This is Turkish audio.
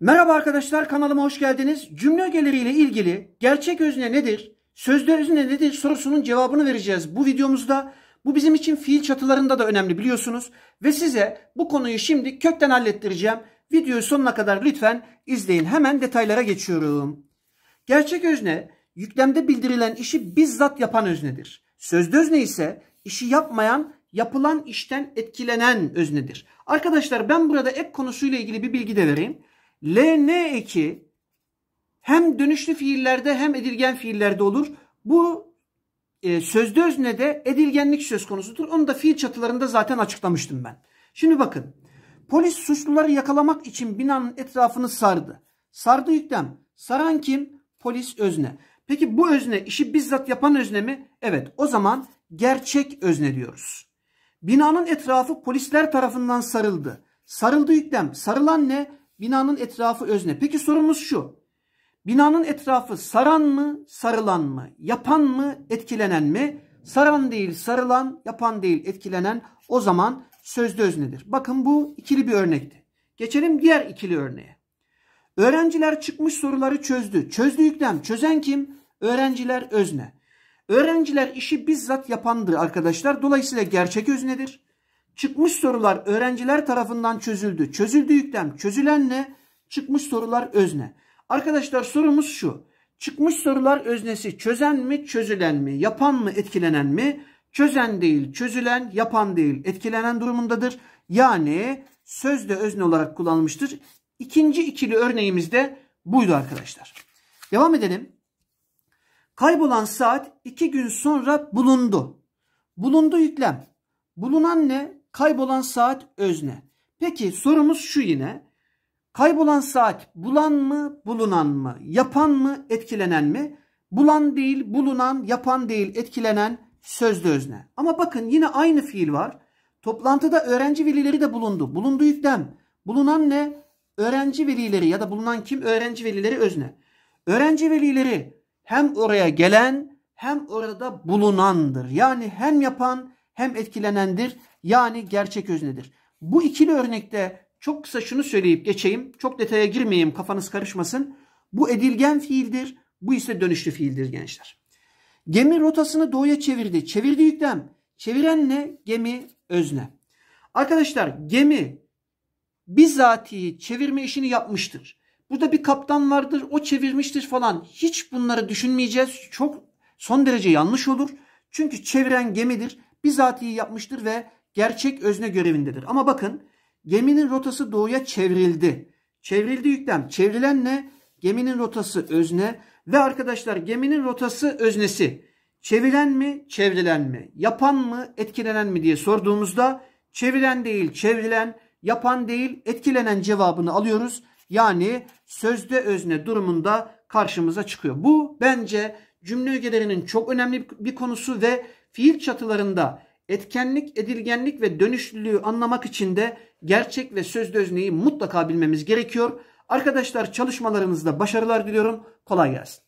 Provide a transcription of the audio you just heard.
Merhaba arkadaşlar kanalıma hoş geldiniz. Cümle ögeleriyle ilgili gerçek özne nedir, sözler özne nedir sorusunun cevabını vereceğiz bu videomuzda. Bu bizim için fiil çatılarında da önemli biliyorsunuz. Ve size bu konuyu şimdi kökten hallettireceğim. Videoyu sonuna kadar lütfen izleyin. Hemen detaylara geçiyorum. Gerçek özne yüklemde bildirilen işi bizzat yapan öznedir. Sözde özne ise işi yapmayan yapılan işten etkilenen öznedir. Arkadaşlar ben burada ek konusuyla ilgili bir bilgi de vereyim. LN eki hem dönüşlü fiillerde hem edilgen fiillerde olur. Bu e, sözde öznede edilgenlik söz konusudur. Onu da fiil çatılarında zaten açıklamıştım ben. Şimdi bakın. Polis suçluları yakalamak için binanın etrafını sardı. Sardı yüklem. Saran kim? Polis özne. Peki bu özne işi bizzat yapan özne mi? Evet o zaman gerçek özne diyoruz. Binanın etrafı polisler tarafından sarıldı. Sarıldı yüklem. Sarılan ne? Binanın etrafı özne. Peki sorumuz şu. Binanın etrafı saran mı, sarılan mı? Yapan mı, etkilenen mi? Saran değil, sarılan, yapan değil, etkilenen o zaman sözde öznedir. Bakın bu ikili bir örnekti. Geçelim diğer ikili örneğe. Öğrenciler çıkmış soruları çözdü. Çözdü yüklem. Çözen kim? Öğrenciler özne. Öğrenciler işi bizzat yapandır arkadaşlar. Dolayısıyla gerçek öznedir. Çıkmış sorular öğrenciler tarafından çözüldü. Çözüldü yüklem. Çözülen ne? Çıkmış sorular özne. Arkadaşlar sorumuz şu. Çıkmış sorular öznesi çözen mi, çözülen mi, yapan mı, etkilenen mi? Çözen değil, çözülen, yapan değil, etkilenen durumundadır. Yani sözde özne olarak kullanılmıştır. İkinci ikili örneğimiz de buydu arkadaşlar. Devam edelim. Kaybolan saat iki gün sonra bulundu. Bulundu yüklem. Bulunan ne? Kaybolan saat özne. Peki sorumuz şu yine. Kaybolan saat bulan mı, bulunan mı? Yapan mı, etkilenen mi? Bulan değil, bulunan, yapan değil, etkilenen sözlü özne. Ama bakın yine aynı fiil var. Toplantıda öğrenci velileri de bulundu. Bulundu yüklem. Bulunan ne? Öğrenci velileri ya da bulunan kim? Öğrenci velileri özne. Öğrenci velileri hem oraya gelen hem orada bulunandır. Yani hem yapan hem etkilenendir. Yani gerçek öznedir. Bu ikili örnekte çok kısa şunu söyleyip geçeyim. Çok detaya girmeyeyim kafanız karışmasın. Bu edilgen fiildir. Bu ise dönüşlü fiildir gençler. Gemi rotasını doğuya çevirdi. Çevirdi yüklem. Çeviren ne? Gemi özne. Arkadaşlar gemi bizatihi çevirme işini yapmıştır. Burada bir kaptan vardır o çevirmiştir falan. Hiç bunları düşünmeyeceğiz. Çok son derece yanlış olur. Çünkü çeviren gemidir. Bizatihi yapmıştır ve gerçek özne görevindedir. Ama bakın geminin rotası doğuya çevrildi. Çevrildi yüklem. Çevrilen ne? Geminin rotası özne ve arkadaşlar geminin rotası öznesi. Çevrilen mi? Çevrilen mi? Yapan mı? Etkilenen mi diye sorduğumuzda çevrilen değil çevrilen, yapan değil etkilenen cevabını alıyoruz. Yani sözde özne durumunda karşımıza çıkıyor. Bu bence cümle ögelerinin çok önemli bir konusu ve fiil çatılarında etkenlik, edilgenlik ve dönüşlülüğü anlamak için de gerçek ve sözde özneyi mutlaka bilmemiz gerekiyor. Arkadaşlar çalışmalarınızda başarılar diliyorum. Kolay gelsin.